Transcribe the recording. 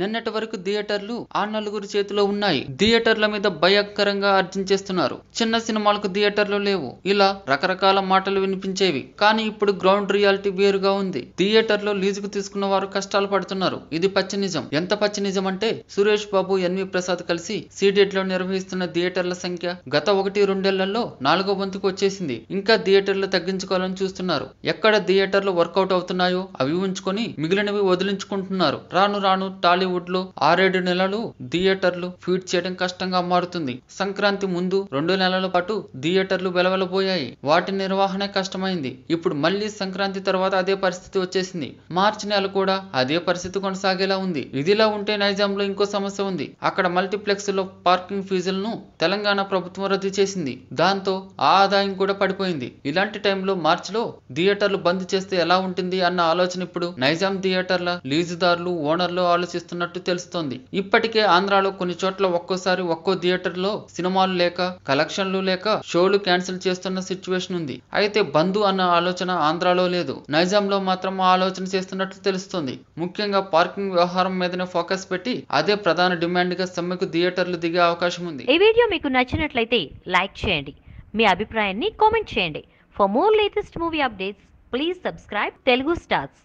నిన్నటి వరకు థియేటర్లు ఆ నలుగురు చేతిలో ఉన్నాయి థియేటర్ల మీద భయంకరంగా చేస్తున్నారు చిన్న సినిమాలకు థియేటర్లు లేవు ఇలా రకరకాల మాటలు వినిపించేవి కానీ ఇప్పుడు గ్రౌండ్ రియాలిటీ వేరుగా ఉంది థియేటర్లో లీజుకు తీసుకున్న వారు కష్టాలు పడుతున్నారు ఇది పచ్చి నిజం ఎంత పచ్చి నిజం అంటే సురేష్ బాబు ఎన్వి ప్రసాద్ కలిసి సీడియట్ లో నిర్వహిస్తున్న థియేటర్ల సంఖ్య గత ఒకటి రెండేళ్లలో నాలుగో వంతుకు వచ్చేసింది ఇంకా థియేటర్లు తగ్గించుకోవాలని చూస్తున్నారు ఎక్కడ థియేటర్లు వర్కౌట్ అవుతున్నాయో అవి ఉంచుకొని మిగిలినవి వదిలించుకుంటున్నారు రాను రాను టాలీ లో ఆరేడు నెలలు థియేటర్లు ఫీడ్ చేయడం కష్టంగా మారుతుంది సంక్రాంతి ముందు రెండు నెలల పాటు థియేటర్లు వెలవలబోయాయి వాటి నిర్వహణ కష్టమైంది ఇప్పుడు మళ్లీ సంక్రాంతి తర్వాత అదే పరిస్థితి వచ్చేసింది మార్చి నెల కూడా అదే పరిస్థితి కొనసాగేలా ఉంది ఇదిలా ఉంటే నైజాం లో ఇంకో సమస్య ఉంది అక్కడ మల్టీప్లెక్స్ లో పార్కింగ్ ఫీజులను తెలంగాణ ప్రభుత్వం రద్దు చేసింది దాంతో ఆ ఆదాయం కూడా పడిపోయింది ఇలాంటి టైంలో లో థియేటర్లు బంద్ చేస్తే ఎలా ఉంటుంది అన్న ఆలోచన ఇప్పుడు నైజాం థియేటర్ల లీజుదారులు ఓనర్లు ఆలోచిస్తున్నారు చేస్తున్నట్టు తెలుస్తోంది ఇప్పటికే ఆంధ్రాలో కొన్ని చోట్ల ఒక్కోసారి ఒక్కో థియేటర్ లో సినిమాలు లేక కలెక్షన్లు లేక షోలు క్యాన్సిల్ చేస్తున్న సిచ్యువేషన్ ఉంది అయితే బంధు అన్న ఆలోచన ఆంధ్రాలో లేదు నైజాంలో మాత్రం ఆలోచన చేస్తున్నట్లు తెలుస్తోంది ముఖ్యంగా పార్కింగ్ వ్యవహారం మీదనే ఫోకస్ పెట్టి అదే ప్రధాన డిమాండ్ గా సమ్మెకు థియేటర్లు దిగే అవకాశం ఉంది ఈ వీడియో మీకు నచ్చినట్లయితే లైక్ చేయండి మీ అభిప్రాయాన్ని కామెంట్ చేయండి for more latest movie updates please subscribe Telugu stars